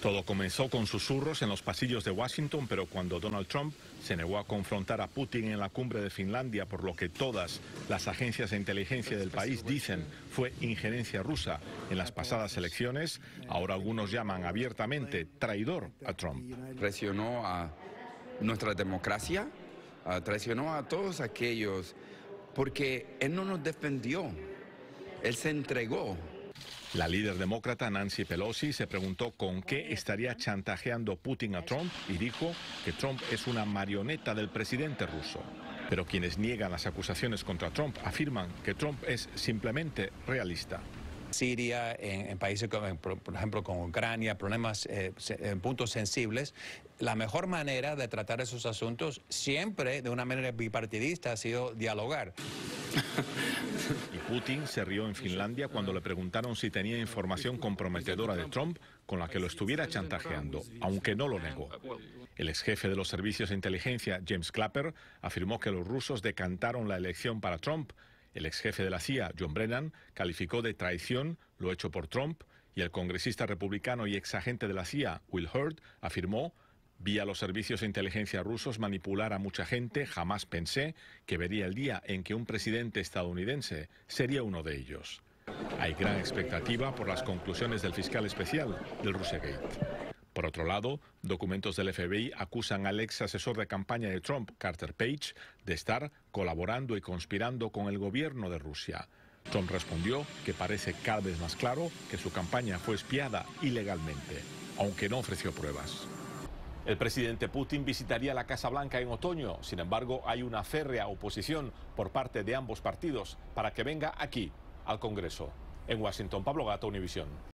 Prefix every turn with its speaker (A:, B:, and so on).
A: Todo comenzó con susurros en los pasillos de Washington, pero cuando Donald Trump se negó a confrontar a Putin en la cumbre de Finlandia, por lo que todas las agencias de inteligencia del país dicen fue injerencia rusa en las pasadas elecciones,
B: ahora algunos llaman abiertamente traidor a Trump. Presionó a nuestra democracia, traicionó a todos aquellos, porque él no nos defendió, él se entregó
A: la líder demócrata Nancy Pelosi se preguntó con qué estaría chantajeando Putin a Trump y dijo que Trump es una marioneta del presidente ruso. Pero quienes niegan las acusaciones contra Trump afirman
B: que Trump es simplemente realista. Siria, en, países como, por ejemplo, con Ucrania, problemas, en eh, eh, puntos sensibles. La mejor manera de tratar esos asuntos, siempre de una manera bipartidista, ha sido dialogar.
A: Y Putin se rió en Finlandia cuando le preguntaron si tenía información comprometedora de Trump con la que lo estuviera chantajeando, aunque no lo negó. El ex jefe de los servicios de inteligencia, James Clapper, afirmó que los rusos decantaron la elección para Trump. El ex jefe de la CIA, John Brennan, calificó de traición lo hecho por Trump y el congresista republicano y ex agente de la CIA, Will Hurd, afirmó Vía los servicios de inteligencia rusos manipular a mucha gente, jamás pensé que vería el día en que un presidente estadounidense sería uno de ellos. Hay gran expectativa por las conclusiones del fiscal especial del Russiagate. Por otro lado, documentos del FBI acusan al ex asesor de campaña de Trump, Carter Page, de estar colaborando y conspirando con el gobierno de Rusia. Trump respondió que parece cada vez más claro que su campaña fue espiada ilegalmente, aunque no ofreció pruebas. El presidente Putin visitaría la Casa Blanca en otoño, sin embargo hay una férrea oposición por parte de ambos partidos para que venga aquí, al Congreso. En Washington, Pablo Gato, Univisión.